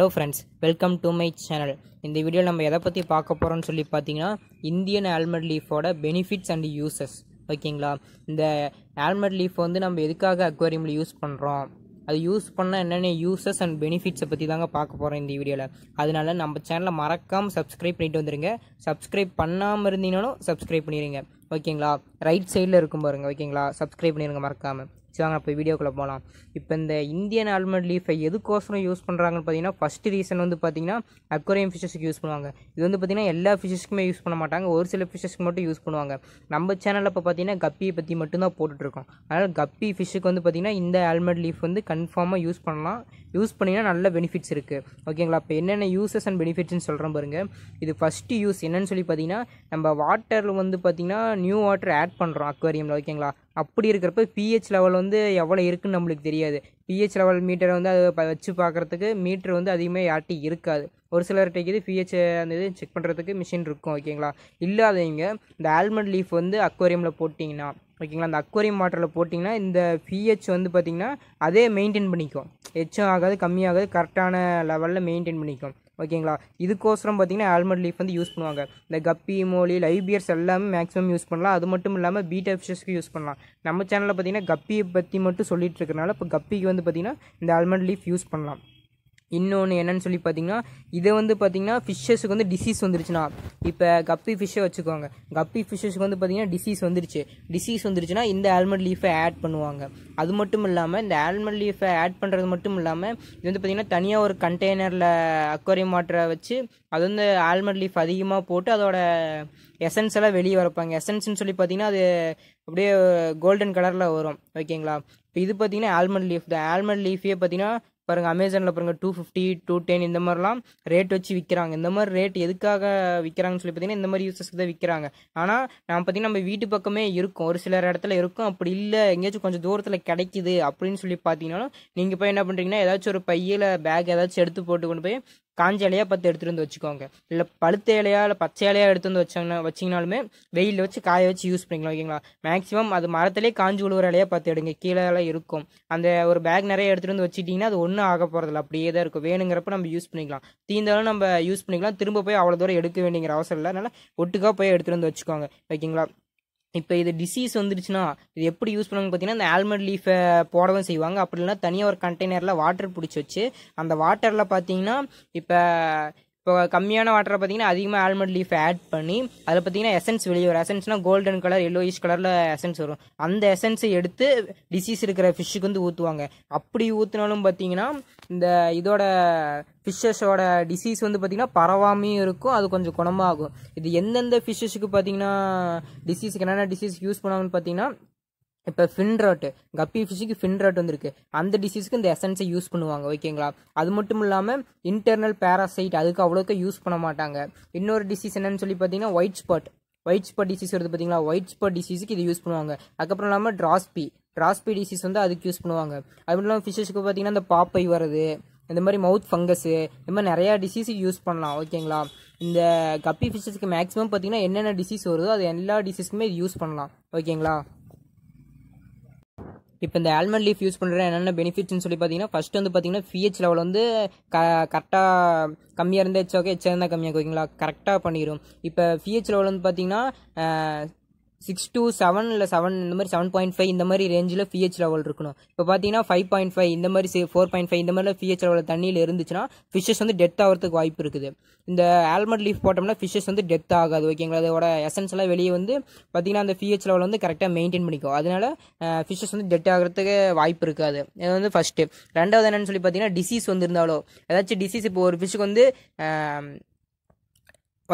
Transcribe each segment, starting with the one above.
hello friends welcome to my channel இந்த video நம்ம எதை பற்றி பார்க்க போகிறோம்னு சொல்லி பார்த்தீங்கன்னா இந்தியன் ஆல்மண்ட் லீஃபோட பெனிஃபிட்ஸ் அண்ட் யூசஸ் ஓகேங்களா இந்த ஆல்மண்ட் லீஃப் வந்து நம்ம எதுக்காக அக்வாரியமில் யூஸ் பண்ணுறோம் அது யூஸ் பண்ணால் என்னென்ன யூசஸ் அண்ட் பெனிஃபிட்ஸை பற்றி தாங்க பார்க்க போகிறோம் இந்த வீடியோவில் அதனால நம்ம சேனலை மறக்காமல் சப்ஸ்கிரைப் பண்ணிட்டு வந்துடுங்க சப்ஸ்கிரைப் பண்ணாமல் இருந்தீங்கனாலும் சப்ஸ்கிரைப் பண்ணிடுங்க ஓகேங்களா ரைட் சைடில் இருக்கும் பாருங்கள் ஓகேங்களா சப்ஸ்கிரைப் பண்ணிடுங்க மறக்காமல் சரி வாங்க இப்போ வீடியோக்குள்ளே போகலாம் இப்போ இந்த இந்தியன் ஆல்மண்ட் லீஃபை எதுக்கோசரம் யூஸ் பண்ணுறாங்கன்னு பார்த்தீங்கன்னா ஃபஸ்ட்டு ரீசன் வந்து பார்த்திங்கன்னா அக்வரியம் ஃபிஷஸ்க்கு யூஸ் பண்ணுவாங்க இது வந்து பார்த்திங்கன்னா எல்லா ஃபிஷஸ்க்குமே யூஸ் பண்ண மாட்டாங்க ஒரு சில ஃபிஷஸ்க்கு மட்டும் யூஸ் பண்ணுவாங்க நம்ம சேனலில் இப்போ பார்த்திங்கன்னா கப்பியை பற்றி மட்டும்தான் போட்டுட்ருக்கோம் அதனால் கப்பி ஃபிஷ்ஷுக்கு வந்து பார்த்திங்கன்னா இந்த ஆல்மண்ட் லீஃப் வந்து கன்ஃபார்மாக யூஸ் பண்ணலாம் யூஸ் பண்ணிங்கன்னா நல்ல பெனிஃபிட்ஸ் இருக்குது ஓகேங்களா இப்போ என்னென்ன யூசஸ் அண்ட் பெனிஃபிட்ஸ்னு சொல்கிறேன் பாருங்கள் இது ஃபஸ்ட்டு யூஸ் என்னன்னு சொல்லி பார்த்தீங்கன்னா நம்ம வாட்டரில் வந்து பார்த்திங்கன்னா நியூ வாட்டர் ஆட் பண்ணுறோம் அக்வாரியமில் ஓகேங்களா அப்படி இருக்கிறப்ப பிஹெச் லெவல் வந்து எவ்வளோ இருக்குன்னு நம்மளுக்கு தெரியாது பிஹெச் லெவல் மீட்டரை வந்து அதை வச்சு பார்க்குறதுக்கு மீட்ரு வந்து அதிகமாக யார்ட்டையும் இருக்காது ஒரு சிலர்கிட்ட இது பிஹெச் அந்த இது செக் பண்ணுறதுக்கு மிஷின் இருக்கும் ஓகேங்களா இல்லாதவங்க இந்த ஆல்மண்ட் லீஃப் வந்து அக்வரியமில் போட்டிங்கன்னா ஓகேங்களா அந்த அக்வரியம் வாட்டரில் போட்டிங்கன்னா இந்த பிஹெச் வந்து பார்த்திங்கன்னா அதே மெயின்டைன் பண்ணிக்கும் எச்சம் ஆகாது கம்மியாகாது கரெக்டான லெவலில் மெயின்டைன் பண்ணிக்கும் ஓகேங்களா இதுக்கோசரம் பார்த்தீங்கன்னா ஆல்மண்ட் லீஃப் வந்து யூஸ் பண்ணுவாங்க இந்த கப்பி மோலி லைபியர்ஸ் எல்லாமே மேக்ஸிமம் யூஸ் பண்ணலாம் அது மட்டும் இல்லாமல் பீட்டா ஃபிஷஸ்க்கு யூஸ் பண்ணலாம் நம்ம சேனலில் பார்த்தீங்கன்னா கப்பியை பற்றி மட்டும் சொல்லிட்டு இருக்கிறனால இப்போ கப்பிக்கு வந்து பார்த்திங்கன்னா இந்த ஆல்மண்ட் லீஃப் யூஸ் பண்ணலாம் இன்னொன்று என்னன்னு சொல்லி பார்த்தீங்கன்னா இதை வந்து பார்த்தீங்கன்னா ஃபிஷ்ஷஸுக்கு வந்து டிசீஸ் வந்துருச்சுன்னா இப்போ கப்பி ஃபிஷ்ஷை வச்சுக்கோங்க கப்பி ஃபிஷ்ஷஸுக்கு வந்து பார்த்தீங்கன்னா டிசீஸ் வந்துருச்சு டிசீஸ் வந்துருச்சுன்னா இந்த ஆல்மண்ட் லீஃபை ஆட் பண்ணுவாங்க அது மட்டும் இல்லாமல் இந்த ஆல்மண்ட் லீஃபை ஆட் பண்ணுறது மட்டும் இல்லாமல் இது வந்து பார்த்தீங்கன்னா தனியாக ஒரு கண்டெய்னரில் அக்வாரியம் மாட்டரை வச்சு அது வந்து ஆல்மண்ட் லீஃப் அதிகமாக போட்டு அதோட எசன்ஸ் எல்லாம் வெளியே வரப்பாங்க எசன்ஸ்னு சொல்லி பார்த்தீங்கன்னா அது அப்படியே கோல்டன் கலரில் வரும் ஓகேங்களா இப்போ இது பார்த்தீங்கன்னா ஆல்மண்ட் லீஃப் தான் ஆல்மண்ட் லீஃபே பார்த்தீங்கன்னா பாருங்கள் அமேசானில் பாருங்கள் டூ ஃபிஃப்டி டூ டென் இந்த மாதிரிலாம் ரேட் வச்சு விற்கிறாங்க இந்த மாதிரி ரேட் எதுக்காக விற்கிறாங்கன்னு சொல்லி பார்த்தீங்கன்னா இந்த மாதிரி யூசஸ்க்கு தான் விற்கிறாங்க ஆனால் நான் பார்த்தீங்கன்னா நம்ம வீட்டு பக்கமே இருக்கும் ஒரு சிலர் இடத்துல இருக்கும் அப்படி இல்லை எங்கேயாச்சும் கொஞ்சம் தூரத்தில் கிடைக்குது அப்படின்னு சொல்லி பார்த்தீங்கன்னா நீங்கள் போய் என்ன பண்ணுறீங்கன்னா ஏதாச்சும் ஒரு பையில் பேக் ஏதாச்சும் எடுத்து போட்டு கொண்டு போய் காஞ்ச இலையாக பத்து எடுத்துகிட்டு வந்து வச்சுக்கோங்க இல்லை பழுத்த இலையா இல்லை பச்சை இலையா எடுத்து வந்து வச்சாங்கன்னா வச்சிங்கனாலுமே வெயிலில் வச்சு காய வச்சு யூஸ் பண்ணிக்கலாம் ஓகேங்களா மேக்ஸிமம் அது மரத்துலேயே காஞ்சி உழுவுற இலையா பார்த்து எடுங்க கீழே இருக்கும் அந்த ஒரு பேக் நிறைய எடுத்துகிட்டு வந்து வச்சுட்டிங்கன்னா அது ஒன்றும் ஆக போகிறதில்ல அப்படியே தான் இருக்கும் வேணுங்கிறப்ப நம்ம யூஸ் பண்ணிக்கலாம் தீந்தாலும் நம்ம யூஸ் பண்ணிக்கலாம் திரும்ப போய் அவ்வளோ தூரம் எடுக்க வேண்டிய அவசரம் இல்லை அதனால் ஒட்டுக்காக போய் எடுத்துகிட்டு வந்து வச்சுக்கோங்க ஓகேங்களா இப்போ இது டிசீஸ் வந்துருச்சுன்னா இது எப்படி யூஸ் பண்ணுவாங்க பார்த்தீங்கன்னா இந்த ஆல்மண்ட் லீஃபை போடவும் செய்வாங்க அப்படி இல்லைன்னா தனியாக ஒரு கண்டெய்னரில் வாட்டர் பிடிச்சி வச்சு அந்த வாட்டரில் பார்த்தீங்கன்னா இப்போ இப்போ கம்மியான வாட்டரை பார்த்தீங்கன்னா அதிகமாக ஆல்மண்ட் லீஃப் ஆட் பண்ணி அதில் பார்த்தீங்கன்னா எசன்ஸ் வெளியே வரும் எசன்ஸ்னால் கோல்டன் கலர் எல்லோயிஷ் கலரில் எசன்ஸ் வரும் அந்த எசன்ஸை எடுத்து டிசீஸ் இருக்கிற ஃபிஷ்ஷுக்கு வந்து ஊற்றுவாங்க அப்படி ஊற்றினாலும் பார்த்தீங்கன்னா இந்த இதோட ஃபிஷ்ஷஸோட டிசீஸ் வந்து பார்த்திங்கன்னா பரவாமையும் இருக்கும் அது கொஞ்சம் குணமாகும் இது எந்தெந்த ஃபிஷ்ஷஸுக்கு பார்த்தீங்கன்னா டிசீஸுக்கு என்னென்ன டிசீஸ் யூஸ் பண்ணாங்கன்னு பார்த்தீங்கன்னா இப்போ ஃபின்ராட் கப்பி ஃபிஷுக்கு ஃபின்ராட் வந்துருக்கு அந்த டிசீஸ்க்கு இந்த எசன்ஸை யூஸ் பண்ணுவாங்க ஓகேங்களா அது மட்டும் இல்லாமல் இன்டர்னல் பேராசைட் அதுக்கு அவ்வளோக்கு யூஸ் பண்ண மாட்டாங்க இன்னொரு டிசீஸ் என்னன்னு சொல்லி பார்த்தீங்கன்னா white spot white spot disease வருது பார்த்தீங்களா ஒயிட் ஸ்பாட் டிசீஸுக்கு இது யூஸ் பண்ணுவாங்க அதுக்கப்புறம் இல்லாமல் ட்ராஸ்பி ட்ராஸ்பி டிசீஸ் வந்து அதுக்கு யூஸ் பண்ணுவாங்க அது மட்டும் இல்லாமல் ஃபிஷஸ்க்கு பார்த்தீங்கன்னா இந்த பாப்பை வருது இந்த மாதிரி மவுத் ஃபங்கஸு இந்த மாதிரி நிறையா டிசீஸுக்கு யூஸ் பண்ணலாம் ஓகேங்களா இந்த கப்பி ஃபிஷஸ்க்கு மேக்ஸிமம் பார்த்தீங்கன்னா என்னென்ன டிசீஸ் வருதோ அது எல்லா டிசீஸ்க்குமே இது யூஸ் பண்ணலாம் ஓகேங்களா இப்போ இந்த ஆல்மண்ட் லீஃப் யூஸ் பண்ணுற என்னென்ன பெனிஃபிட்ஸ்னு சொல்லி பார்த்தீங்கன்னா ஃபஸ்ட் வந்து பார்த்தீங்கன்னா பிஹெச் லெவல் வந்து க கரெக்டாக கம்மியாக இருந்தால் எச்சாக்கோ எச்சா இருந்தால் கம்மியாக ஓகேங்களா கரெக்டாக பண்ணிடும் இப்போ பிஹெச் லெவல் வந்து பார்த்தீங்கன்னா சிக்ஸ் டூ செவன் இல்லை செவன் இந்த மாதிரி செவன் பாயிண்ட் ஃபைவ் இந்த மாதிரி ரேஞ்சில் பிஹெச் லெவல் இருக்கணும் இப்போ பார்த்தீங்கன்னா ஃபைவ் பாயிண்ட் ஃபைவ் இந்த மாதிரி ஃபோர் பாயிண்ட் ஃபைவ் இந்த மாதிரிலாம் பிஹெச் லெவலில் தண்ணியில் இருந்துச்சுன்னா ஃபிஷஸ் வந்து டெத் ஆகிறதுக்கு வாய்ப்பு இருக்குது இந்த ஆல்மண்ட் லீஃப் போட்டோம்னா ஃபிஷஸ் வந்து டெத் ஆகாது ஓகேங்களா அதோட எசன்ஸ் எல்லாம் வெளியே வந்து பார்த்தீங்கன்னா அந்த பிஹெச் லெவல் வந்து கரெக்டாக மெயின்டைன் பண்ணிக்கும் அதனால ஃபிஷஸ் வந்து டெத் ஆகிறதுக்கு வாய்ப்பு இருக்காது இது வந்து ஃபஸ்ட்டு ரெண்டாவது என்னென்னு சொல்லி பார்த்தீங்கன்னா டிசீஸ் வந்து இருந்தாலோ ஏதாச்சும் டிசீஸ் இப்போ ஒரு ஃபிஷ்ஷுக்கு வந்து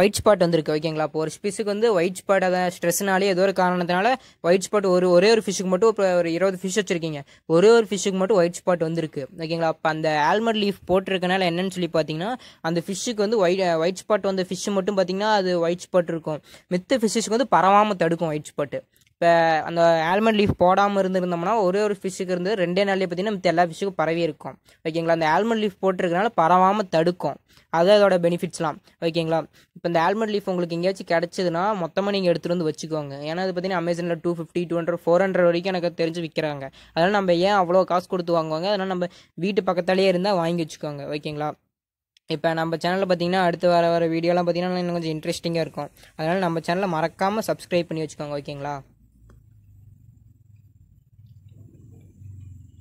ஒயிட் ஸ்பாட் வந்திருக்கு ஓகேங்களா இப்போ ஒரு ஃபிஷுக்கு வந்து ஒயிட் ஸ்பாட் அதை ஸ்ட்ரெஸ்னாலே ஏதோ ஒரு காரணத்தினால ஒயிட் ஸ்பாட் ஒரு ஒரே ஒரு ஃபிஷ்ஷுக்கு மட்டும் இப்போ ஒரு இருபது ஃபிஷ் வச்சிருக்கீங்க ஒரே ஒரு ஃபிஷ்ஷுக்கு மட்டும் ஒயிட் ஸ்பாட் வந்திருக்கு ஓகேங்களா அப்போ அந்த ஆல்மண்ட் லீஃப் போட்டிருக்கனால என்னன்னு சொல்லி பார்த்தீங்கன்னா அந்த ஃபிஷ்ஷுக்கு வந்து ஒயிட் ஒயிட் ஸ்பாட் வந்த ஃபிஷ் மட்டும் பார்த்தீங்கன்னா அது ஒயிட் ஸ்பாட் இருக்கும் மித்த ஃபிஷ்ஷுக்கு வந்து பரவாமல் தடுக்கும் ஒயிட் ஸ்பாட்டு இப்போ அந்த ஆல்மண்ட் லீஃப் போடாமல் இருந்திருந்தோம்னா ஒரே ஒரு ஃபிஷ்ஷுக்கு இருந்து ரெண்டே நாள்லேயே பார்த்தீங்கன்னா மற்ற எல்லா ஃபிஷ்ஷுக்கும் பரவி இருக்கும் ஓகேங்களா அந்த ஆல்மண்ட் லீஃப் போட்டிருக்கனால பரவாமல் தடுக்கும் அதுதான் அதோட பெனிஃபிட்ஸ்லாம் ஓகேங்களா இப்போ இந்த ஆல்மண்ட் லீஃப் உங்களுக்கு எங்கேயாச்சும் கிடச்சிதுன்னா மொத்தமாக நீங்கள் எடுத்துகிட்டு வந்து வச்சுக்கோங்க ஏன்னா அது பார்த்தீங்கன்னா அமேசானில் two fifty two hundred four hundred வரைக்கும் எனக்கு தெரிஞ்சு விற்கிறாங்க அதனால் நம்ம ஏன் அவ்வளோ காசு கொடுத்து வாங்குவாங்க அதனால் நம்ம வீட்டு பக்கத்தாலேயே இருந்தால் வாங்கி வச்சுக்கோங்க ஓகேங்களா இப்போ நம்ம சேனலில் பார்த்தீங்கன்னா அடுத்து வர வர வீடியோலாம் பார்த்தீங்கன்னா இன்னும் கொஞ்சம் இன்ட்ரெஸ்டிங்காக இருக்கும் அதனால் நம்ம சேனலை மறக்காமல் சப்ஸ்கிரைப் பண்ணி வச்சுக்கோங்க ஓகேங்களா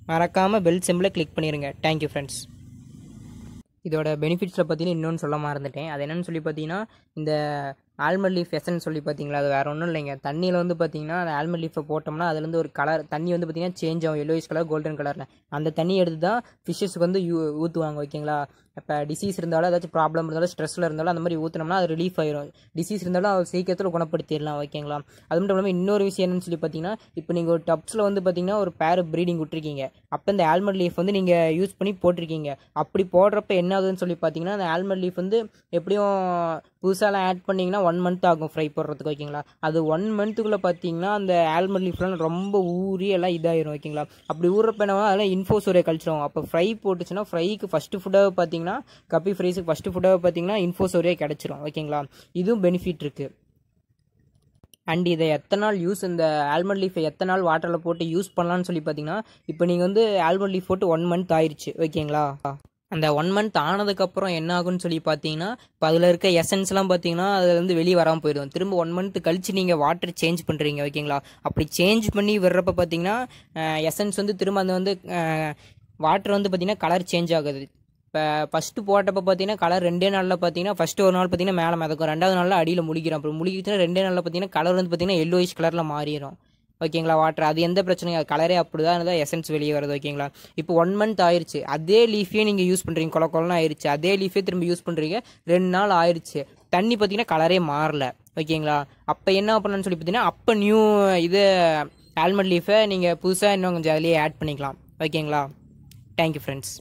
மறக்காமல் பெல் சிம்பிளை கிளிக் பண்ணிடுங்க தேங்க்யூ ஃப்ரெண்ட்ஸ் இதோட பெனிஃபிட்ஸில் பார்த்தீங்கன்னா இன்னொன்று சொல்ல மறந்துட்டேன் அது என்னென்னு சொல்லி பார்த்தீங்கன்னா இந்த ஆல்மண்ட் லீஃப் எசன் சொல்லி பார்த்தீங்களா அது வேறு ஒன்றும் இல்லைங்க தண்ணியில் வந்து பார்த்தீங்கன்னா அந்த ஆல்மண்ட் லீஃபை போட்டோம்னா அதுலேருந்து ஒரு கலர் தண்ணி வந்து பார்த்தீங்கன்னா சேஞ்ச் ஆகும் எல்லோயிஸ் கலர் கோல்டன் கலரில் அந்த தண்ணி எடுத்து தான் ஃபிஷ்ஷஸுக்கு வந்து யூ ஊற்றுவாங்க ஓகேங்களா இப்போ டிசீஸ் இருந்தாலும் ஏதாச்சும் ப்ராப்ளம் இருந்தாலும் ஸ்ட்ரெஸ்ஸில் இருந்தாலும் அந்த மாதிரி ஊற்றினோம்னா அது ரிலீஃப் ஆயிரும் டிசீஸ் இருந்தாலும் அது சீக்கிரத்தில் குணப்படுத்திடலாம் ஓகேங்களா அது மட்டும் இல்லாமல் இன்னொரு விஷயம் என்னன்னு சொல்லி பார்த்தீங்கன்னா இப்போ நீங்கள் ஒரு டப்ஸில் வந்து பார்த்தீங்கன்னா ஒரு பேர் ப்ரீடிங் விட்டுருக்கீங்க அப்போ இந்த ஆல்மண்ட் லீஃப் வந்து நீங்கள் யூஸ் பண்ணி போட்டிருக்கீங்க அப்படி போடுறப்ப என்ன ஆகுதுன்னு சொல்லி பார்த்தீங்கன்னா அந்த ஆல்மண்ட் லீஃப் வந்து எப்படியும் புதுசாலாம் ஆட் பண்ணிங்கன்னா ஒன் மந்த் ஆகும் ஃப்ரை போடுறதுக்கு ஓகேங்களா அது ஒன் மந்த்துக்குள்ளே பார்த்தீங்கன்னா அந்த ஆல்மண்ட் லீஃப்லாம் ரொம்ப ஊறி எல்லாம் இதாகிடும் ஓகேங்களா அப்படி ஊறுறப்ப என்ன அதெல்லாம் ஒரே கழிச்சிடும் அப்போ ஃப்ரை போட்டுச்சுன்னா ஃப்ரைக்கு ஃபஸ்ட்டு ஃபுட்டாக பார்த்தீங்கன்னா பார்த்தீங்கன்னா கப்பி ஃப்ரைஸுக்கு ஃபஸ்ட்டு ஃபுட்டாக பார்த்தீங்கன்னா இன்ஃபோசோரியே கிடச்சிரும் ஓகேங்களா இதுவும் பெனிஃபிட் இருக்குது அண்ட் இதை எத்தனை நாள் யூஸ் இந்த ஆல்மண்ட் லீஃபை எத்தனை நாள் வாட்டரில் போட்டு யூஸ் பண்ணலான்னு சொல்லி பார்த்தீங்கன்னா இப்போ நீங்கள் வந்து ஆல்மண்ட் லீஃப் போட்டு ஒன் மந்த் ஆயிடுச்சு ஓகேங்களா அந்த ஒன் மந்த் ஆனதுக்கப்புறம் என்ன ஆகும்னு சொல்லி பார்த்தீங்கன்னா இப்போ அதில் இருக்க எசன்ஸ்லாம் பார்த்தீங்கன்னா அதுலேருந்து வெளியே வராமல் போயிடும் திரும்ப ஒன் மந்த் கழித்து நீங்கள் வாட்டர் சேஞ்ச் பண்ணுறீங்க ஓகேங்களா அப்படி சேஞ்ச் பண்ணி விடுறப்ப பார்த்தீங்கன்னா எசன்ஸ் வந்து திரும்ப அந்த வந்து வாட்டர் வந்து பார்த்திங்கன்னா கலர் சேஞ்ச் ஆகுது இப்போ ஃபஸ்ட்டு போட்டப்போ பார்த்தீங்கன்னா கலர் ரெண்டே நாளில் பார்த்தீங்கன்னா ஃபஸ்ட்டு ஒரு நாள் பார்த்தீங்கன்னா மேலே மிதக்கும் ரெண்டாவது நாளில் அடியில் முழிக்கிறோம் அப்புறம் முடிக்கிறதுனா ரெண்டே நாளில் பார்த்தீங்கன்னா கலர் வந்து பார்த்தீங்கன்னா எல்லோயிஷ் கலரில் மாறிடும் ஓகேங்களா வாட்டர் அது எந்த பிரச்சனையும் அது கலரே அப்படி தான் இருந்தால் எசன்ஸ் வெளியே வருது ஓகேங்களா இப்போ ஒன் மந்த் ஆயிடுச்சு அதே லீஃபே நீங்கள் யூஸ் பண்ணுறீங்க கொல கொலன்னு ஆயிடுச்சு அதே லீஃபே திரும்ப யூஸ் பண்ணுறீங்க ரெண்டு நாள் ஆயிடுச்சு தண்ணி பார்த்தீங்கன்னா கலரே மாறல ஓகேங்களா அப்போ என்ன பண்ணணும்னு சொல்லி பார்த்தீங்கன்னா அப்போ நியூ இது ஆல்மண்ட் லீஃபை நீங்கள் புதுசாக இன்னும் கொஞ்சம் அதிலேயே ஆட் பண்ணிக்கலாம் ஓகேங்களா தேங்க்யூ ஃப்ரெண்ட்ஸ்